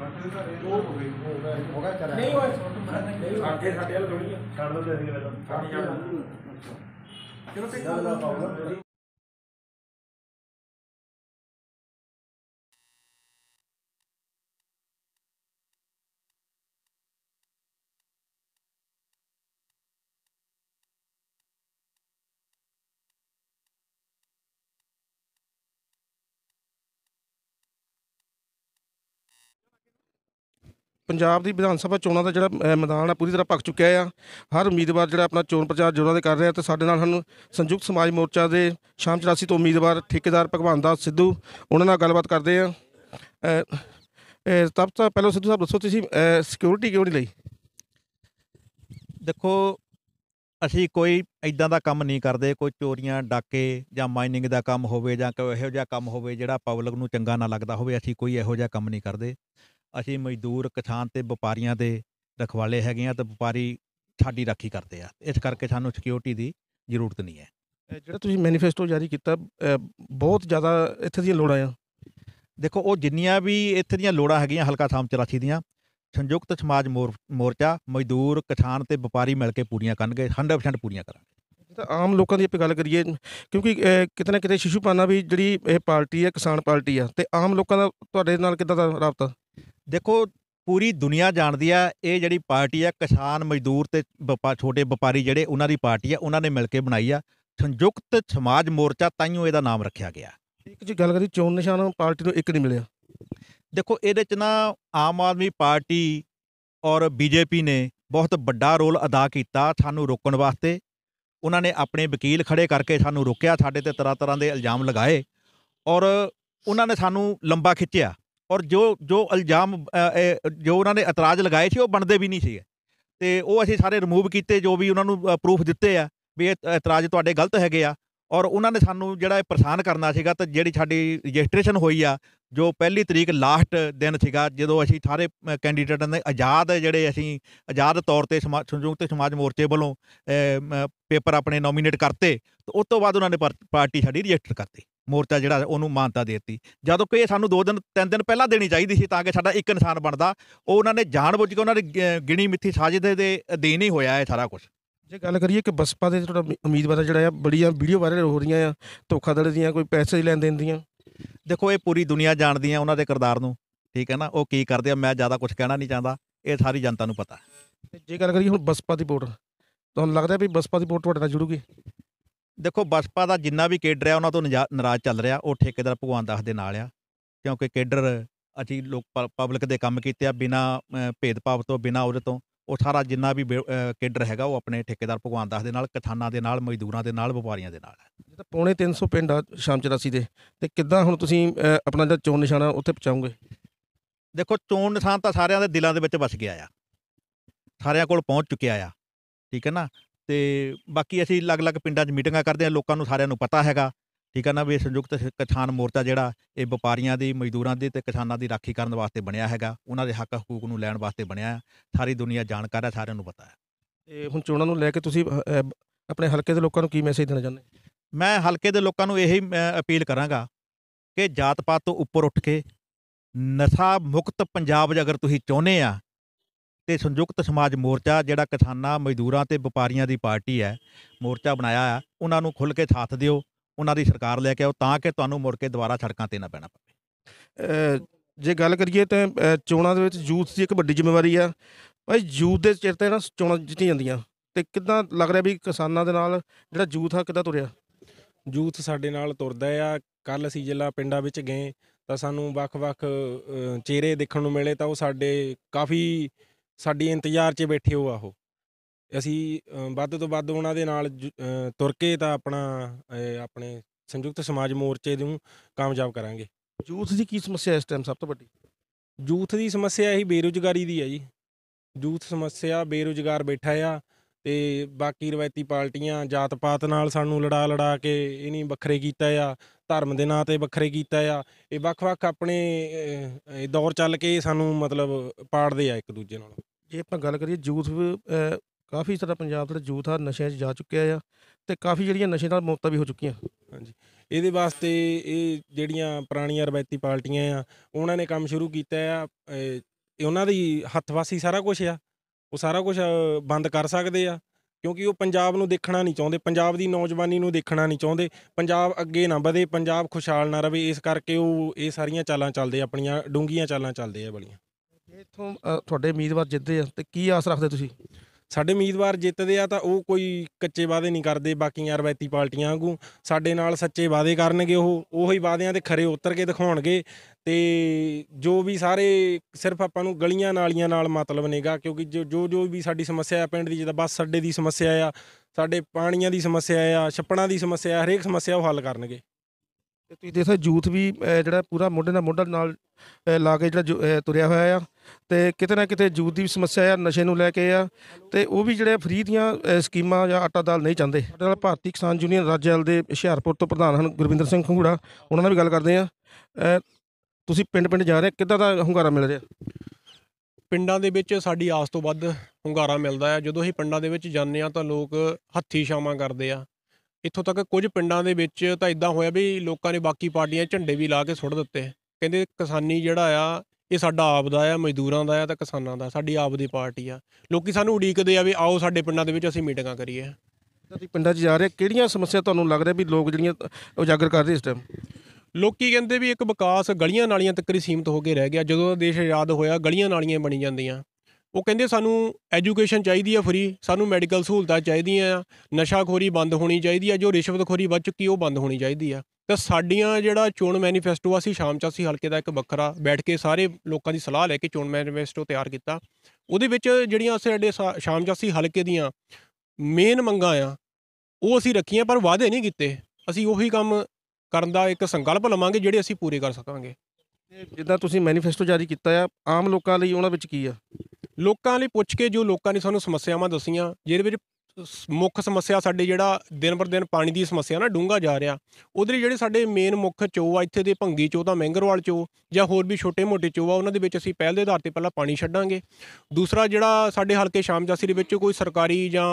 ਨਹੀਂ ਨਹੀਂ ਸਾਡੇ ਵਾਲਾ ਥੋੜੀ ਆ ਛੱਡ ਦੋ ਤੇ ਪਹਿਲਾਂ ਚਲੋ ਤੇ ਪੰਜਾਬ ਦੀ ਵਿਧਾਨ ਸਭਾ ਚੋਣਾਂ ਦਾ ਜਿਹੜਾ ਮੈਦਾਨ ਆ ਪੂਰੀ ਤਰ੍ਹਾਂ ਭਖ ਚੁੱਕਿਆ ਆ ਹਰ ਉਮੀਦਵਾਰ ਜਿਹੜਾ ਆਪਣਾ ਚੋਣ ਪ੍ਰਚਾਰ ਜ਼ੋਰਾਂ ਦੇ ਕਰ ਰਿਹਾ ਤੇ ਸਾਡੇ ਨਾਲ ਸਾਨੂੰ ਸੰਯੁਕਤ ਸਮਾਜ ਮੋਰਚਾ ਦੇ ਸ਼ਾਮ 84 ਤੋਂ ਉਮੀਦਵਾਰ ਠੇਕੇਦਾਰ ਭਗਵਾਨ ਦਾਸ ਸਿੱਧੂ ਉਹਨਾਂ ਨਾਲ ਗੱਲਬਾਤ ਕਰਦੇ ਆ ਇਹ ਅਹ, ਸਭ ਤੋਂ ਪਹਿਲਾਂ ਸਿੱਧੂ ਸਾਹਿਬ ਦੱਸੋ ਤੁਸੀਂ ਸਿਕਿਉਰਿਟੀ ਕਿਉਂ ਨਹੀਂ ਲਈ ਦੇਖੋ ਅਸੀਂ ਕੋਈ ਐਦਾਂ ਦਾ ਕੰਮ ਨਹੀਂ ਕਰਦੇ ਕੋਈ ਚੋਰੀਆਂ ਡਾਕੇ ਜਾਂ ਮਾਈਨਿੰਗ ਦਾ ਕੰਮ ਹੋਵੇ ਜਾਂ ਕੋਈ ਇਹੋ ਜਿਹਾ ਕੰਮ ਹੋਵੇ ਜਿਹੜਾ ਪਬਲਿਕ ਨੂੰ ਚੰਗਾ ਨਾ ਲੱਗਦਾ ਹੋਵੇ ਅਸੀਂ ਕੋਈ ਇਹੋ ਜਿਹਾ ਕੰਮ ਨਹੀਂ ਕਰਦੇ ਅਸੀਂ ਮਜ਼ਦੂਰ ਕਿਸਾਨ ਤੇ ਵਪਾਰੀਆਂ ਦੇ ਰਖਵਾਲੇ ਹੈਗੇ ਆ ਤੇ ਵਪਾਰੀ ਸਾਡੀ ਰਾਖੀ ਕਰਦੇ ਆ ਇਸ ਕਰਕੇ ਸਾਨੂੰ ਸਿਕਿਉਰਿਟੀ ਦੀ ਜ਼ਰੂਰਤ ਨਹੀਂ ਹੈ ਜਿਹੜਾ ਤੁਸੀਂ ਮੈਨੀਫੈਸਟੋ ਜਾਰੀ ਕੀਤਾ ਬਹੁਤ ਜ਼ਿਆਦਾ ਇੱਥੇ ਦੀਆਂ ਲੋੜਾਂ ਆ ਦੇਖੋ ਉਹ ਜਿੰਨੀਆਂ ਵੀ ਇੱਥੇ ਦੀਆਂ ਲੋੜਾਂ ਹੈਗੀਆਂ ਹਲਕਾ ਥਾਮ 84 ਦੀਆਂ ਸੰਯੁਕਤ ਸਮਾਜ ਮੋਰਚਾ ਮਜ਼ਦੂਰ ਕਿਸਾਨ ਤੇ ਵਪਾਰੀ ਮਿਲ ਕੇ ਪੂਰੀਆਂ ਕਰਨਗੇ 100% ਪੂਰੀਆਂ ਕਰਾਂਗੇ ਤਾਂ ਆਮ ਲੋਕਾਂ ਦੀ ਆਪਾਂ ਗੱਲ ਕਰੀਏ ਕਿਉਂਕਿ ਕਿਤਨੇ ਕਿਤੇ ਸ਼ਿਸ਼ੂ ਪਾਨਾ ਵੀ ਜਿਹੜੀ ਇਹ ਪਾਰਟੀ ਹੈ ਕਿਸਾਨ ਪਾਰਟੀ ਆ ਤੇ ਆਮ ਲੋਕਾਂ ਦਾ ਤੁਹਾਡੇ ਨਾਲ ਕਿਦਾਂ ਦਾ ਰابطਾ ਦੇਖੋ ਪੂਰੀ ਦੁਨੀਆ ਜਾਣਦੀ ਆ ਇਹ ਜਿਹੜੀ ਪਾਰਟੀ ਆ ਕਿਸਾਨ ਮਜ਼ਦੂਰ ਤੇ ਛੋਟੇ ਵਪਾਰੀ ਜਿਹੜੇ ਉਹਨਾਂ ਦੀ ਪਾਰਟੀ ਆ ਉਹਨਾਂ ਨੇ ਮਿਲ ਕੇ ਬਣਾਈ ਆ ਸੰਯੁਕਤ ਸਮਾਜ ਮੋਰਚਾ ਤਾਈਓ ਇਹਦਾ ਨਾਮ ਰੱਖਿਆ ਗਿਆ ਇੱਕ ਜੀ ਗੱਲ ਕਰੀ ਚੋਣ ਨਿਸ਼ਾਨ ਪਾਰਟੀ ਨੂੰ ਇੱਕ ਨਹੀਂ ਮਿਲਿਆ ਦੇਖੋ ਇਹਦੇ ਚ ਨਾ ਆਮ ਆਦਮੀ ਪਾਰਟੀ ਔਰ ਬੀਜੇਪੀ ਨੇ ਬਹੁਤ ਵੱਡਾ ਰੋਲ ਅਦਾ ਕੀਤਾ ਸਾਨੂੰ ਰੋਕਣ ਵਾਸਤੇ ਉਹਨਾਂ ਨੇ ਆਪਣੇ ਵਕੀਲ ਖੜੇ ਕਰਕੇ ਸਾਨੂੰ ਰੋਕਿਆ ਸਾਡੇ ਤੇ ਤਰ੍ਹਾਂ ਤਰ੍ਹਾਂ ਦੇ ਇਲਜ਼ਾਮ ਲਗਾਏ ਔਰ ਉਹਨਾਂ ਨੇ ਸਾਨੂੰ ਲੰਬਾ ਖਿੱਚਿਆ ਔਰ ਜੋ ਜੋ ਇਲਜ਼ਾਮ ਜੋ ਉਹਨਾਂ ਨੇ ਇਤਰਾਜ਼ ਲਗਾਏ ਸੀ ਉਹ ਬਣਦੇ ਵੀ ਨਹੀਂ ਸੀਗੇ ਤੇ ਉਹ ਅਸੀਂ ਸਾਰੇ ਰਿਮੂਵ ਕੀਤੇ ਜੋ ਵੀ ਉਹਨਾਂ ਨੂੰ ਪ੍ਰੂਫ ਦਿੱਤੇ ਆ ਵੀ ਇਹ ਇਤਰਾਜ਼ ਤੁਹਾਡੇ ਗਲਤ ਹੈਗੇ ਆ ਔਰ ਉਹਨਾਂ ਨੇ ਸਾਨੂੰ ਜਿਹੜਾ ਇਹ ਪਰੇਸ਼ਾਨ ਕਰਨਾ ਸੀਗਾ ਤਾਂ ਜਿਹੜੀ ਸਾਡੀ ਰਜਿਸਟ੍ਰੇਸ਼ਨ ਹੋਈ ਆ ਜੋ ਪਹਿਲੀ ਤਰੀਕ ਲਾਸਟ ਦਿਨ ਸੀਗਾ ਜਦੋਂ ਅਸੀਂ ਸਾਰੇ ਕੈਂਡੀਡੇਟਾਂ ਦੇ ਆਜ਼ਾਦ ਜਿਹੜੇ ਅਸੀਂ ਆਜ਼ਾਦ ਤੌਰ ਤੇ ਸੰਯੁਕਤ ਸਮਾਜ ਮੋਰਚੇ ਵੱਲੋਂ ਪੇਪਰ ਆਪਣੇ ਨੋਮੀਨੇਟ ਕਰਤੇ ਤੇ ਉਸ ਤੋਂ ਬਾਅਦ ਉਹਨਾਂ ਨੇ ਪਾਰਟੀ ਸਾਡੀ ਰਜਿਸਟਰ ਕਰਤੀ ਮੋਰਚਾ ਜਿਹੜਾ ਉਹਨੂੰ ਮਾਨਤਾ ਦਿੱਤੀ ਜਦੋਂ ਕਿ ਇਹ ਸਾਨੂੰ 2 ਦਿਨ 3 ਦਿਨ ਪਹਿਲਾਂ ਦੇਣੀ ਚਾਹੀਦੀ ਸੀ ਤਾਂ ਕਿ ਸਾਡਾ ਇੱਕ ਨਿਸ਼ਾਨ ਬਣਦਾ ਉਹ ਉਹਨਾਂ ਨੇ ਜਾਣਬੁੱਝ ਕੇ ਉਹਨਾਂ ਦੀ ਗਿਣੀ ਮਿੱਥੀ ਸਾਜੇ ਦੇ ਦੇਣ ਹੀ ਹੋਇਆ ਹੈ ਸਾਰਾ ਕੁਝ ਜੇ ਗੱਲ ਕਰੀਏ ਕਿ ਬਸਪਾ ਦੇ ਤੁਹਾਡਾ ਉਮੀਦਵਾਰ ਜਿਹੜਾ ਆ ਬੜੀਆਂ ਵੀਡੀਓ ਵਾਇਰਲ ਹੋ ਰਹੀਆਂ ਆ ਧੋਖਾਧੜੀ ਦੀਆਂ ਕੋਈ ਪੈਸੇ ਲੈਣ ਦੇਣ ਦੀਆਂ ਦੇਖੋ ਇਹ ਪੂਰੀ ਦੁਨੀਆ ਜਾਣਦੀ ਆ ਉਹਨਾਂ ਦੇ ਕਿਰਦਾਰ ਨੂੰ ਠੀਕ ਹੈ ਨਾ ਉਹ ਕੀ ਕਰਦੇ ਆ ਮੈਂ ਜ਼ਿਆਦਾ ਕੁਝ ਕਹਿਣਾ ਨਹੀਂ ਚਾਹੁੰਦਾ ਇਹ ਸਾਰੀ ਜਨਤਾ ਨੂੰ ਪਤਾ ਜੇ ਗੱਲ ਕਰੀਏ ਹੁਣ ਬਸਪਾ ਦੀ ਵੋਟ ਤੁਹਾਨੂੰ ਲੱਗਦਾ ਵੀ ਬਸਪਾ ਦੀ ਵੋਟ ਤੁਹਾਡੇ ਨਾਲ ਜੁੜੂਗੀ ਦੇਖੋ ਬਸਪਾ ਦਾ ਜਿੰਨਾ ਵੀ ਕੇਡਰ ਆ ਉਹਨਾਂ ਤੋਂ ਨਾਰਾਜ਼ ਚੱਲ ਰਿਹਾ ਉਹ ਠੇਕੇਦਾਰ ਭਗਵਾਨ ਦਾਸ ਦੇ ਨਾਲ ਆ ਕਿਉਂਕਿ ਕੇਡਰ ਅਸੀਂ ਲੋਕ ਪਬਲਿਕ ਦੇ ਕੰਮ ਕੀਤੇ ਆ ਬਿਨਾ ਭੇਦਭਾਵ ਤੋਂ ਬਿਨਾ ਉਹਦੇ ਤੋਂ ਉਹ ਸਾਰਾ ਜਿੰਨਾ ਵੀ ਕੇਡਰ ਹੈਗਾ ਉਹ ਆਪਣੇ ਠੇਕੇਦਾਰ ਭਗਵਾਨ ਦਾਸ ਦੇ ਨਾਲ ਕਿਸਾਨਾਂ ਦੇ ਨਾਲ ਮਜ਼ਦੂਰਾਂ ਦੇ ਨਾਲ ਵਪਾਰੀਆਂ ਦੇ ਨਾਲ ਆ। ਤਾਂ ਪੌਣੇ 300 ਪਿੰਡ ਆ ਸ਼ਾਮ ਚਰਾਸੀ ਦੇ ਤੇ ਕਿੱਦਾਂ ਹੁਣ ਤੁਸੀਂ ਆਪਣਾ ਜਿਹੜਾ ਚੋਣ ਨਿਸ਼ਾਨਾ ਉੱਥੇ ਪਹੁੰਚਾਉਂਗੇ ਦੇਖੋ ਚੋਣ ਨਿਸ਼ਾਨ ਤਾਂ ਸਾਰਿਆਂ ਦੇ ਦਿਲਾਂ ਦੇ ਵਿੱਚ ਵਸ ਗਿਆ ਆ ਸਾਰਿਆਂ ਕੋਲ ਪਹੁੰਚ ਚੁੱਕਿਆ ਆ ਠੀਕ ਹੈ ਨਾ ਤੇ ਬਾਕੀ ਅਸੀਂ ਅਲੱਗ-ਅਲੱਗ ਪਿੰਡਾਂ 'ਚ ਮੀਟਿੰਗਾਂ ਕਰਦੇ ਆ ਲੋਕਾਂ ਨੂੰ ਸਾਰਿਆਂ ਨੂੰ ਪਤਾ ਹੈਗਾ ਠੀਕ ਆ ਨਾ ਵੀ ਸੰਯੁਕਤ ਕਿਸਾਨ ਮੋਰਚਾ ਜਿਹੜਾ ਇਹ ਵਪਾਰੀਆਂ ਦੀ ਮਜ਼ਦੂਰਾਂ ਦੀ ਤੇ ਕਿਸਾਨਾਂ ਦੀ ਰਾਖੀ ਕਰਨ ਵਾਸਤੇ ਬਣਿਆ ਹੈਗਾ ਉਹਨਾਂ ਦੇ ਹੱਕ ਹਕੂਕ ਨੂੰ ਲੈਣ ਵਾਸਤੇ ਬਣਿਆ ਹੈ ਸਾਰੀ ਦੁਨੀਆ ਜਾਣਕਾਰ ਹੈ ਸਾਰਿਆਂ ਨੂੰ ਪਤਾ ਹੈ ਤੇ ਹੁਣ ਚੋਣਾਂ ਨੂੰ ਲੈ ਕੇ ਤੁਸੀਂ ਆਪਣੇ ਹਲਕੇ ਦੇ ਲੋਕਾਂ ਨੂੰ ਕੀ ਮੈਸੇਜ ਦੇਣਾ ਚਾਹੁੰਦੇ ਮੈਂ ਹਲਕੇ ਦੇ ਲੋਕਾਂ ਨੂੰ ਇਹੀ ਅਪੀਲ ਕਰਾਂਗਾ ਕਿ ਜਾਤ ਪਾਤ ਤੋਂ ਉੱਪਰ ਉੱਠ ਕੇ ਨਸ਼ਾ ਮੁਕਤ ਪੰਜਾਬ ਜੇ ਅਗਰ ਤੁਸੀਂ ਚਾਹੁੰਦੇ ਆ ਤੇ ਸੰਯੁਕਤ ਸਮਾਜ ਮੋਰਚਾ ਜਿਹੜਾ ਕਿਸਾਨਾਂ ਮਜ਼ਦੂਰਾਂ ਤੇ ਵਪਾਰੀਆਂ ਦੀ ਪਾਰਟੀ ਹੈ ਮੋਰਚਾ ਬਣਾਇਆ ਆ ਉਹਨਾਂ ਨੂੰ ਖੁੱਲ ਕੇ ਸਾਥ ਦਿਓ ਉਹਨਾਂ ਦੀ ਸਰਕਾਰ ਲੈ ਕੇ ਆਓ ਤਾਂ ਕਿ ਤੁਹਾਨੂੰ ਮੁੜ ਕੇ ਦੁਬਾਰਾ ਸੜਕਾਂ ਤੇ ਨਾ ਪੈਣਾ ਪਵੇ ਜੇ ਗੱਲ ਕਰੀਏ ਤਾਂ ਚੋਣਾਂ ਦੇ ਵਿੱਚ ਯੂਥ ਦੀ ਇੱਕ ਵੱਡੀ ਜ਼ਿੰਮੇਵਾਰੀ ਆ ਭਾਈ ਯੂਥ ਦੇ ਚਿਰ ਤੇ ਨਾ ਚੋਣਾਂ ਜਿੱਤੀਆਂ ਜਾਂਦੀਆਂ ਤੇ ਕਿਦਾਂ ਲੱਗ ਰਿਹਾ ਵੀ ਕਿਸਾਨਾਂ ਦੇ ਨਾਲ ਜਿਹੜਾ ਯੂਥ ਆ ਕਿਦਾਂ ਤੁਰਿਆ ਯੂਥ ਸਾਡੇ ਨਾਲ ਤੁਰਦਾ ਆ ਕੱਲ ਅਸੀਂ ਜ਼ਿਲ੍ਹਾ ਪਿੰਡਾਂ ਵਿੱਚ ਗਏ ਤਾਂ ਸਾਨੂੰ ਵੱਖ-ਵੱਖ ਚਿਹਰੇ ਦੇਖਣ ਨੂੰ ਮਿਲੇ ਤਾਂ ਉਹ ਸਾਡੇ ਕਾਫੀ ਸਾਡੀ ਇੰਤਜ਼ਾਰ 'ਚ ਬੈਠੇ ਹੋ ਆ ਉਹ ਅਸੀਂ ਵੱਧ ਤੋਂ ਵੱਧ ਉਹਨਾਂ ਦੇ ਨਾਲ ਤੁਰ ਕੇ ਤਾਂ ਆਪਣਾ ਆਪਣੇ ਸੰਯੁਕਤ ਸਮਾਜ ਮੋਰਚੇ ਨੂੰ ਕਾਮਯਾਬ ਕਰਾਂਗੇ ਯੂਥ ਦੀ ਕੀ ਸਮੱਸਿਆ ਇਸ ਟਾਈਮ ਸਭ ਤੋਂ ਵੱਡੀ ਯੂਥ ਦੀ ਸਮੱਸਿਆ ਇਹੀ ਬੇਰੁਜ਼ਗਾਰੀ ਦੀ ਹੈ ਜੀ ਯੂਥ ਸਮੱਸਿਆ ਬੇਰੁਜ਼ਗਾਰ ਬੈਠਾ ਆ ਤੇ ਬਾਕੀ ਰਵਾਇਤੀ ਪਾਰਟੀਆਂ ਜਾਤ ਪਾਤ ਨਾਲ ਸਾਨੂੰ ਲੜਾ ਲੜਾ ਕੇ ਇਹ ਨਹੀਂ ਵੱਖਰੇ ਕੀਤਾ ਆ ਧਰਮ ਦੇ ਨਾਂ ਤੇ ਵੱਖਰੇ ਕੀਤਾ ਆ ਇਹ ਵੱਖ-ਵੱਖ ਆਪਣੇ ਇਹ ਦੌਰ ਚੱਲ ਕੇ ਸਾਨੂੰ ਮਤਲਬ ਪਾੜਦੇ ਆ ਇੱਕ ਦੂਜੇ ਨਾਲ ਜੇ ਆਪਾਂ ਗੱਲ ਕਰੀਏ ਯੂਥ ਕਾਫੀ ਸਾਰਾ ਪੰਜਾਬ ਦਾ ਯੂਥ ਆ ਨਸ਼ਿਆਂ 'ਚ ਜਾ ਚੁੱਕਿਆ ਆ ਤੇ ਕਾਫੀ ਜਿਹੜੀਆਂ ਨਸ਼ੇ ਨਾਲ ਮੌਤਾਂ ਵੀ ਹੋ ਚੁੱਕੀਆਂ ਹਾਂਜੀ ਇਹਦੇ ਵਾਸਤੇ ਇਹ ਜਿਹੜੀਆਂ ਪੁਰਾਣੀਆਂ ਰਵਾਇਤੀ ਪਾਰਟੀਆਂ ਆ ਉਹਨਾਂ ਨੇ ਕੰਮ ਸ਼ੁਰੂ ਕੀਤਾ ਆ ਇਹ ਉਹਨਾਂ ਦੀ ਹੱਥਵਾਸੀ ਸਾਰਾ ਕੁਝ ਆ ਉਹ ਸਾਰਾ ਕੁਝ ਬੰਦ ਕਰ ਸਕਦੇ ਆ ਕਿਉਂਕਿ ਉਹ ਪੰਜਾਬ ਨੂੰ ਦੇਖਣਾ ਨਹੀਂ ਚਾਹੁੰਦੇ ਪੰਜਾਬ ਦੀ ਨੌਜਵਾਨੀ ਨੂੰ ਦੇਖਣਾ ਨਹੀਂ ਚਾਹੁੰਦੇ ਪੰਜਾਬ ਅੱਗੇ ਨਾ ਵਧੇ ਪੰਜਾਬ ਖੁਸ਼ਹਾਲ ਨਾ ਰਹੇ ਇਸ ਕਰਕੇ ਉਹ ਇਹ ਸਾਰੀਆਂ ਚਾਲਾਂ ਚੱਲਦੇ ਆਪਣੀਆਂ ਡੂੰਗੀਆਂ ਚਾਲਾਂ ਚੱਲਦੇ ਆ ਬਲੀਆਂ ਇਥੋਂ ਤੁਹਾਡੇ ਉਮੀਦਵਾਰ ਜਿੱਤਦੇ ਆ ਤੇ ਕੀ ਆਸ ਰੱਖਦੇ ਤੁਸੀਂ ਸਾਡੇ ਉਮੀਦਵਾਰ ਜਿੱਤਦੇ ਆ ਤਾਂ ਉਹ ਕੋਈ ਕੱਚੇ ਵਾਅਦੇ ਨਹੀਂ ਕਰਦੇ ਬਾਕੀਆਂ ਰਵਾਇਤੀ ਪਾਰਟੀਆਂ ਵਾਂਗੂ ਸਾਡੇ ਨਾਲ ਸੱਚੇ ਵਾਅਦੇ ਕਰਨਗੇ ਉਹ ਉਹੀ ਵਾਅਦਿਆਂ ਤੇ ਖਰੇ ਉਤਰ ਕੇ ਦਿਖਾਉਣਗੇ ਤੇ ਜੋ ਵੀ ਸਾਰੇ ਸਿਰਫ ਆਪਾਂ ਨੂੰ ਗਲੀਆਂ ਨਾਲੀਆਂ ਨਾਲ ਮਤਲਬ ਨੇਗਾ ਕਿਉਂਕਿ ਜੋ ਜੋ ਵੀ ਸਾਡੀ ਸਮੱਸਿਆ ਆ ਪਿੰਡ ਦੀ ਜਿਹਦਾ ਬੱਸ ਅੱਡੇ ਦੀ ਸਮੱਸਿਆ ਆ ਸਾਡੇ ਪਾਣੀਆਂ ਦੀ ਸਮੱਸਿਆ ਆ ਛੱਪਣਾ ਦੀ ਸਮੱਸਿਆ ਹਰੇਕ ਸਮੱਸਿਆ ਉਹ ਹੱਲ ਕਰਨਗੇ ਤੇ ਤੁਸੀਂ ਦੇਖੋ ਯੂਥ ਵੀ ਜਿਹੜਾ ਪੂਰਾ ਮੋਢੇ ਨਾਲ ਮੋਢਾ ਨਾਲ ਲਾ ਕੇ ਜਿਹੜਾ ਤੁਰਿਆ ਹੋਇਆ ਆ ਤੇ ਕਿਤੇ ਨਾ ਕਿਤੇ ਜੂਦ ਦੀ ਵੀ ਸਮੱਸਿਆ ਆ ਨਸ਼ੇ ਨੂੰ ਲੈ ਕੇ ਆ ਤੇ ਉਹ ਵੀ ਜਿਹੜੇ ਫ੍ਰੀ ਦੀਆਂ ਸਕੀਮਾਂ ਜਾਂ ਆਟਾ ਦਾਲ ਨਹੀਂ ਚਾਹੁੰਦੇ ਸਾਡੇ ਨਾਲ ਭਾਰਤੀ ਕਿਸਾਨ ਯੂਨੀਅਨ ਰਾਜਲ ਦੇ ਹੁਸ਼ਿਆਰਪੁਰ ਤੋਂ ਪ੍ਰਧਾਨ ਹਨ ਗੁਰਵਿੰਦਰ ਸਿੰਘ ਖੰਗੂੜਾ ਉਹਨਾਂ ਨਾਲ ਵੀ ਗੱਲ ਕਰਦੇ ਆ ਤੁਸੀਂ ਪਿੰਡ ਪਿੰਡ ਜਾ ਰਹੇ ਕਿੱਦਾਂ ਦਾ ਹੁੰਗਾਰਾ ਮਿਲ ਰਿਹਾ ਪਿੰਡਾਂ ਦੇ ਵਿੱਚ ਸਾਡੀ ਆਸ ਤੋਂ ਵੱਧ ਹੁੰਗਾਰਾ ਮਿਲਦਾ ਹੈ ਜਦੋਂ ਅਸੀਂ ਪਿੰਡਾਂ ਦੇ ਵਿੱਚ ਜਾਂਦੇ ਆ ਤਾਂ ਲੋਕ ਹੱਥੀ ਸ਼ਾਮਾਂ ਕਰਦੇ ਆ ਇੱਥੋਂ ਤੱਕ ਕੁਝ ਪਿੰਡਾਂ ਦੇ ਵਿੱਚ ਤਾਂ ਇਦਾਂ ਹੋਇਆ ਵੀ ਲੋਕਾਂ ਨੇ ਬਾਕੀ ਪਾਰਟੀਆਂ ਝੰਡੇ ਵੀ ਲਾ ਕੇ ਸੁੱਟ ਦਿੱਤੇ ਕਹਿੰਦੇ ਕਿਸਾਨੀ ਜਿਹੜਾ ਆ ਇਹ ਸਾਡਾ ਆਪ ਦਾ ਆ ਮਜ਼ਦੂਰਾਂ ਦਾ ਆ ਤਾਂ ਕਿਸਾਨਾਂ ਦਾ ਸਾਡੀ ਆਪ ਦੀ ਪਾਰਟੀ ਆ ਲੋਕੀ ਸਾਨੂੰ ਉਡੀਕਦੇ ਆ ਵੀ ਆਓ ਸਾਡੇ ਪਿੰਡਾਂ ਦੇ ਵਿੱਚ ਅਸੀਂ ਮੀਟਿੰਗਾਂ ਕਰੀਏ ਤੁਸੀਂ ਪਿੰਡਾਂ 'ਚ ਜਾ ਰਹੇ ਕਿਹੜੀਆਂ ਸਮੱਸਿਆ ਤੁਹਾਨੂੰ ਲੱਗਦਾ ਵੀ ਲੋਕ ਜਿਹੜੀਆਂ ਉਜਾਗਰ ਕਰ ਰਹੇ ਇਸ ਟਾਈਮ ਲੋਕੀ ਕਹਿੰਦੇ ਵੀ ਇੱਕ ਵਿਕਾਸ ਗਲੀਆਂ ਨਾਲੀਆਂ ਤੱਕ ਹੀ ਸੀਮਤ ਹੋ ਕੇ ਰਹਿ ਗਿਆ ਜਦੋਂ ਦੇਸ਼ ਆਜ਼ਾਦ ਹੋਇਆ ਗਲੀਆਂ ਨਾਲੀਆਂ ਬਣੀ ਜਾਂਦੀਆਂ ਉਹ ਕਹਿੰਦੇ ਸਾਨੂੰ ਐਜੂਕੇਸ਼ਨ ਚਾਹੀਦੀ ਆ ਫਰੀ ਸਾਨੂੰ ਮੈਡੀਕਲ ਸਹੂਲਤਾਂ ਚਾਹੀਦੀਆਂ ਆ ਨਸ਼ਾਖੋਰੀ ਬੰਦ ਹੋਣੀ ਚਾਹੀਦੀ ਆ ਜੋ ਰਿਸ਼ਵਤਖੋਰੀ ਵੱਧ ਚੁੱਕੀ ਉਹ ਬੰਦ ਹੋਣੀ ਚਾਹੀਦੀ ਆ ਤਾਂ ਸਾਡੀਆਂ ਜਿਹੜਾ ਚੋਣ ਮੈਨੀਫੈਸਟੋ ਆ ਸੀ ਸ਼ਾਮ ਚਾਸੀ ਹਲਕੇ ਦਾ ਇੱਕ ਵੱਖਰਾ ਬੈਠ ਕੇ ਸਾਰੇ ਲੋਕਾਂ ਦੀ ਸਲਾਹ ਲੈ ਕੇ ਚੋਣ ਮੈਨੀਫੈਸਟੋ ਤਿਆਰ ਕੀਤਾ ਉਹਦੇ ਵਿੱਚ ਜਿਹੜੀਆਂ ਸਾਡੇ ਸ਼ਾਮ ਚਾਸੀ ਹਲਕੇ ਦੀਆਂ ਮੇਨ ਮੰਗਾਂ ਆ ਉਹ ਅਸੀਂ ਰੱਖੀਆਂ ਪਰ ਵਾਅਦੇ ਨਹੀਂ ਕੀਤੇ ਅਸੀਂ ਉਹੀ ਕੰਮ ਕਰਨ ਦਾ ਇੱਕ ਸੰਕਲਪ ਲਵਾਂਗੇ ਜਿਹੜੇ ਅਸੀਂ ਪੂਰੇ ਕਰ ਸਕਾਂਗੇ ਜਿੱਦਾਂ ਤੁਸੀਂ ਮੈਨੀਫੈਸਟੋ ਜਾਰੀ ਕੀਤਾ ਆ ਆਮ ਲੋਕਾਂ ਲਈ ਉਹਨਾਂ ਵਿੱਚ ਕੀ ਆ ਲੋਕਾਂ ਲਈ ਪੁੱਛ ਕੇ ਜੋ ਲੋਕਾਂ ਨੇ ਸਾਨੂੰ ਸਮੱਸਿਆਵਾਂ ਦੱਸੀਆਂ ਜਿਹਦੇ ਵਿੱਚ ਮੁੱਖ ਸਮੱਸਿਆ ਸਾਡੇ ਜਿਹੜਾ ਦਿਨ ਪਰ ਦਿਨ ਪਾਣੀ ਦੀ ਸਮੱਸਿਆ ਨਾ ਡੂੰਗਾ ਜਾ ਰਿਹਾ ਉਧਰ ਜਿਹੜੇ ਸਾਡੇ ਮੇਨ ਮੁੱਖ ਚੋ ਆ ਇੱਥੇ ਦੇ ਭੰਗੀ ਚੋ ਤਾਂ ਮਹਿੰਗਰਵਾਲ ਚੋ ਜਾਂ ਹੋਰ ਵੀ ਛੋਟੇ-ਮੋਟੇ ਚੋ ਆ ਉਹਨਾਂ ਦੇ ਵਿੱਚ ਅਸੀਂ ਪਹਿਲ ਦੇ ਆਧਾਰ ਤੇ ਪਹਿਲਾਂ ਪਾਣੀ ਛੱਡਾਂਗੇ ਦੂਸਰਾ ਜਿਹੜਾ ਸਾਡੇ ਹਲਕੇ ਸ਼ਾਮਜਾਸੀ ਦੇ ਵਿੱਚ ਕੋਈ ਸਰਕਾਰੀ ਜਾਂ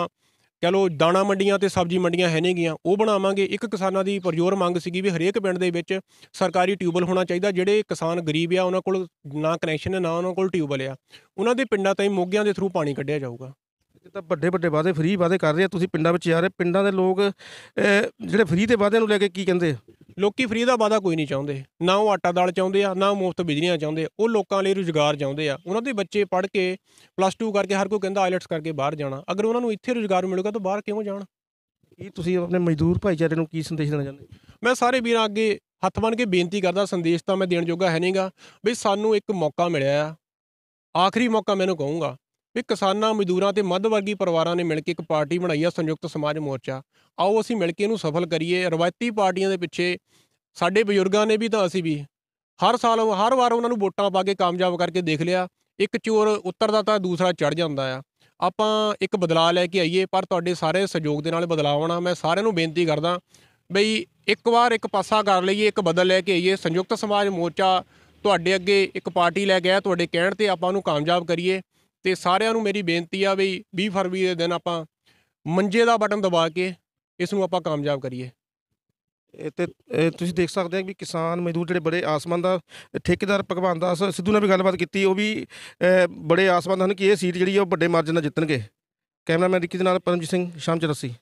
ਚਲੋ ਦਾਣਾ ਮੰਡੀਆਂ ਤੇ ਸਬਜ਼ੀ ਮੰਡੀਆਂ ਹੈ ਨਹੀਂਗੀਆਂ ਉਹ ਬਣਾਵਾਂਗੇ ਇੱਕ ਕਿਸਾਨਾਂ ਦੀ ਪਰਜੋਰ ਮੰਗ ਸੀਗੀ ਵੀ ਹਰੇਕ ਪਿੰਡ ਦੇ ਵਿੱਚ ਸਰਕਾਰੀ ਟਿਊਬਲ ਹੋਣਾ ਚਾਹੀਦਾ ਜਿਹੜੇ ਕਿਸਾਨ ਗਰੀਬ ਆ ਉਹਨਾਂ ਕੋਲ ਨਾ ਕਨੈਕਸ਼ਨ ਹੈ ਨਾ ਉਹਨਾਂ ਕੋਲ ਟਿਊਬਲ ਆ ਉਹਨਾਂ ਦੇ ਪਿੰਡਾਂ ਤਾਈਂ ਮੋਗਿਆਂ ਦੇ ਥਰੂ ਪਾਣੀ ਕੱਢਿਆ ਜਾਊਗਾ ਇਹ ਤਾਂ ਵੱਡੇ ਵੱਡੇ ਵਾਅਦੇ ਫ੍ਰੀ ਵਾਅਦੇ ਕਰ ਰਹੇ ਆ ਤੁਸੀਂ ਪਿੰਡਾਂ ਵਿੱਚ ਜਾ ਰਹੇ ਪਿੰਡਾਂ ਦੇ ਲੋਕ ਜਿਹੜੇ ਫ੍ਰੀ ਤੇ ਵਾਅਦਿਆਂ ਨੂੰ ਲੈ ਕੇ ਕੀ ਕਹਿੰਦੇ ਆ ਲੋਕੀ ਫ੍ਰੀ ਦਾ ਵਾਦਾ ਕੋਈ ਨਹੀਂ ਚਾਹੁੰਦੇ ਨਾ ਉਹ ਆਟਾ ਦਾਲ ਚਾਹੁੰਦੇ ਆ ਨਾ ਮੁਫਤ ਬਿਜਲੀਆਂ ਚਾਹੁੰਦੇ ਉਹ ਲੋਕਾਂ ਲਈ ਰੁਜ਼ਗਾਰ ਚਾਹੁੰਦੇ ਆ ਉਹਨਾਂ ਦੇ ਬੱਚੇ ਪੜ੍ਹ ਕੇ ਪਲੱਸ 2 ਕਰਕੇ ਹਰ ਕੋਈ ਕਹਿੰਦਾ ਆਇਲਟਸ ਕਰਕੇ ਬਾਹਰ ਜਾਣਾ ਅਗਰ ਉਹਨਾਂ ਨੂੰ ਇੱਥੇ ਰੁਜ਼ਗਾਰ ਮਿਲੂਗਾ ਤਾਂ ਬਾਹਰ ਕਿਉਂ ਜਾਣ ਇਹ ਤੁਸੀਂ ਆਪਣੇ ਮਜ਼ਦੂਰ ਭਾਈਚਾਰੇ ਨੂੰ ਕੀ ਸੰਦੇਸ਼ ਦੇਣਾ ਚਾਹੁੰਦੇ ਮੈਂ ਸਾਰੇ ਵੀਰਾਂ ਅੱਗੇ ਹੱਥ ਬਨ ਕੇ ਬੇਨਤੀ ਕਰਦਾ ਸੰਦੇਸ਼ ਤਾਂ ਮੈਂ ਦੇਣ ਜੋਗਾ ਹੈ ਨਹੀਂਗਾ ਵੀ ਸਾਨੂੰ ਇੱਕ ਮੌਕਾ ਮਿਲਿਆ ਆ ਆਖਰੀ ਮੌਕਾ ਮੈਨੂੰ ਕਹੂੰਗਾ ਇਹ ਕਿਸਾਨਾਂ ਮਜ਼ਦੂਰਾਂ ਤੇ ਮੱਧ ਵਰਗੀ ਪਰਿਵਾਰਾਂ ਨੇ ਮਿਲ ਕੇ ਇੱਕ ਪਾਰਟੀ ਬਣਾਈ ਆ ਸੰਯੁਕਤ ਸਮਾਜ ਮੋਰਚਾ ਆਓ ਅਸੀਂ ਮਿਲ ਕੇ ਇਹਨੂੰ ਸਫਲ ਕਰੀਏ ਰਵਾਇਤੀ ਪਾਰਟੀਆਂ ਦੇ ਪਿੱਛੇ ਸਾਡੇ ਬਜ਼ੁਰਗਾਂ ਨੇ ਵੀ ਤਾਂ ਅਸੀਂ ਵੀ ਹਰ ਸਾਲ ਹਰ ਵਾਰ ਉਹਨਾਂ ਨੂੰ ਵੋਟਾਂ ਪਾ ਕੇ ਕਾਮਯਾਬ ਕਰਕੇ ਦੇਖ ਲਿਆ ਇੱਕ ਚੋਰ ਉੱਤਰਦਾ ਤਾਂ ਦੂਸਰਾ ਚੜ ਜਾਂਦਾ ਆ ਆਪਾਂ ਇੱਕ ਬਦਲਾਅ ਲੈ ਕੇ ਆਈਏ ਪਰ ਤੁਹਾਡੇ ਸਾਰੇ ਸਹਿਯੋਗ ਦੇ ਨਾਲ ਬਦਲਾਅ ਆਉਣਾ ਮੈਂ ਸਾਰਿਆਂ ਨੂੰ ਬੇਨਤੀ ਕਰਦਾ ਬਈ ਇੱਕ ਵਾਰ ਇੱਕ ਪਾਸਾ ਕਰ ਲਈਏ ਇੱਕ ਬਦਲ ਲੈ ਕੇ ਆਈਏ ਸੰਯੁਕਤ ਸਮਾਜ ਮੋਰਚਾ ਤੁਹਾਡੇ ਅੱਗੇ ਇੱਕ ਪਾਰਟੀ ਲੈ ਗਿਆ ਤੁਹਾਡੇ ਕਹਿਣ ਤੇ ਆਪਾਂ ਉਹਨੂੰ ਕਾਮਯਾਬ ਕਰੀਏ ਤੇ ਸਾਰਿਆਂ ਨੂੰ ਮੇਰੀ ਬੇਨਤੀ ਆ ਵੀ 20 ਫਰਵਰੀ ਦੇ ਦਿਨ ਆਪਾਂ ਮੰਜੇ ਦਾ ਬਟਨ ਦਬਾ ਕੇ ਇਸ ਨੂੰ ਆਪਾਂ ਕਾਮਯਾਬ ਕਰੀਏ ਇਹ ਤੇ ਤੁਸੀਂ ਦੇਖ ਸਕਦੇ ਆ ਕਿ ਕਿਸਾਨ ਮਜ਼ਦੂਰ ਜਿਹੜੇ ਬੜੇ ਆਸਮਾਨ ਦਾ ਠੇਕੇਦਾਰ ਭਗਵਾਨ ਦਾਸ ਸਿੱਧੂ ਨੇ ਵੀ ਗੱਲਬਾਤ ਕੀਤੀ ਉਹ ਵੀ ਬੜੇ ਆਸਮਾਨ ਹਨ ਕਿ ਇਹ ਸੀਟ ਜਿਹੜੀ ਉਹ ਵੱਡੇ ਮਾਰਜਨ ਨਾਲ ਜਿੱਤਣਗੇ ਕੈਮਰਾਮੈਨ ਰਿੱਕੀ ਦੇ ਨਾਲ ਪਰਮਜੀਤ ਸਿੰਘ ਸ਼ਾਮ ਚਰਸੀ